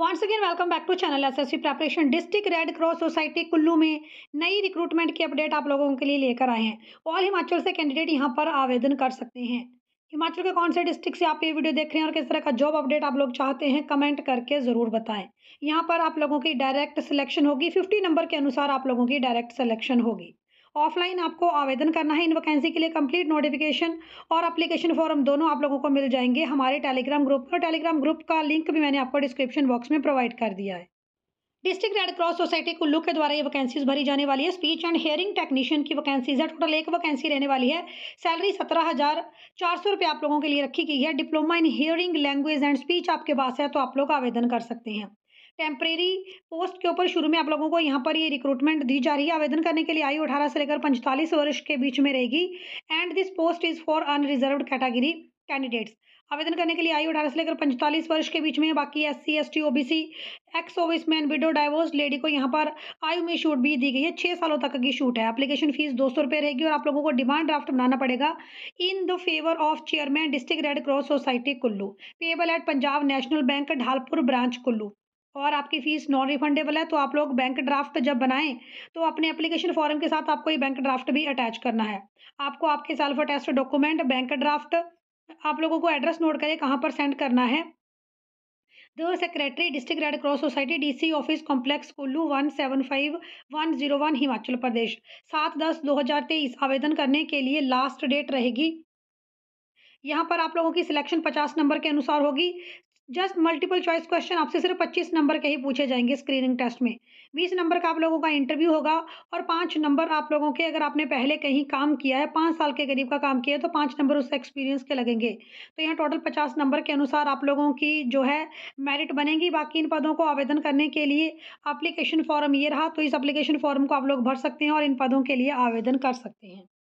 once again welcome back to channel SSC preparation district red cross society Kullu में नई recruitment की update आप लोगों के लिए लेकर आए हैं ऑल हिमाचल से कैंडिडेट यहां पर आवेदन कर सकते हैं हिमाचल के कौन से डिस्ट्रिक्ट से आप ये वीडियो देख रहे हैं और किस तरह का जॉब अपडेट आप लोग चाहते हैं कमेंट करके ज़रूर बताएं यहाँ पर आप लोगों की डायरेक्ट सिलेक्शन होगी फिफ्टी नंबर के अनुसार आप लोगों की डायरेक्ट सिलेक्शन होगी ऑफलाइन आपको आवेदन करना है इन वैकेंसी के लिए कंप्लीट नोटिफिकेशन और अप्लीकेशन फॉर्म दोनों आप लोगों को मिल जाएंगे हमारे टेलीग्राम ग्रुप और टेलीग्राम ग्रुप का लिंक भी मैंने आपको डिस्क्रिप्शन बॉक्स में प्रोवाइड कर दिया है district red cross society Kullu के द्वारा ये वैकेंसीज भरी जाने वाली है स्पीच एंड हेयरिंग टेक्नीशियन की वैकेंसीज है टोटल एक वैकेंसी रहने वाली है सैलरी सत्रह हज़ार चार सौ रुपये आप लोगों के लिए रखी गई है diploma in hearing language and speech आपके पास है तो आप लोग आवेदन कर सकते हैं टेम्परेरी पोस्ट के ऊपर शुरू में आप लोगों को यहाँ पर ये रिक्रूटमेंट दी जा रही है आवेदन करने के लिए आयु अठारह से लेकर पैंतालीस वर्ष के बीच में रहेगी and this post is for unreserved category candidates आवेदन करने के लिए आयु अठारह से लेकर पैंतालीस वर्ष के बीच में बाकी S C S T O B C ex ओविस मैन विडो डाइवोर्स लेडी को यहाँ पर आयु में छूट भी दी गई है छः सालों तक की छूट है एप्लीकेशन फीस दो सौ रुपये रहेगी और आप लोगों को डिमांड ड्राफ्ट बनाना पड़ेगा in the favour of chairman district red cross society Kullu payable at Punjab national bank Dhalpur branch Kullu और आपकी फ़ीस नॉन रिफंडेबल है तो आप लोग बैंक ड्राफ्ट जब बनाएं तो अपने एप्लीकेशन फॉर्म के साथ आपको ये बैंक ड्राफ्ट भी अटैच करना है आपको आपके self attest document bank draft आप लोगों को एड्रेस नोट करें कहाँ पर सेंड करना है the secretary district red cross society DC office complex Kullu one seven five one zero one Himachal Pradesh सात दस दो हज़ार तेईस आवेदन करने के लिए लास्ट डेट रहेगी यहाँ पर आप लोगों की सिलेक्शन पचास नंबर के अनुसार होगी जस्ट मल्टीपल चॉइस क्वेश्चन आपसे सिर्फ पच्चीस नंबर के ही पूछे जाएंगे स्क्रीनिंग टेस्ट में बीस नंबर का आप लोगों का इंटरव्यू होगा और पाँच नंबर आप लोगों के अगर आपने पहले कहीं काम किया है पाँच साल के करीब का काम किया है तो पाँच नंबर उससे एक्सपीरियंस के लगेंगे तो यहाँ टोटल पचास नंबर के अनुसार आप लोगों की जो है मेरिट बनेगी बाकी इन पदों को आवेदन करने के लिए अप्लीकेशन फॉर्म ये रहा तो इस अप्लीकेशन फॉर्म को आप लोग भर सकते हैं और इन पदों के लिए आवेदन कर सकते हैं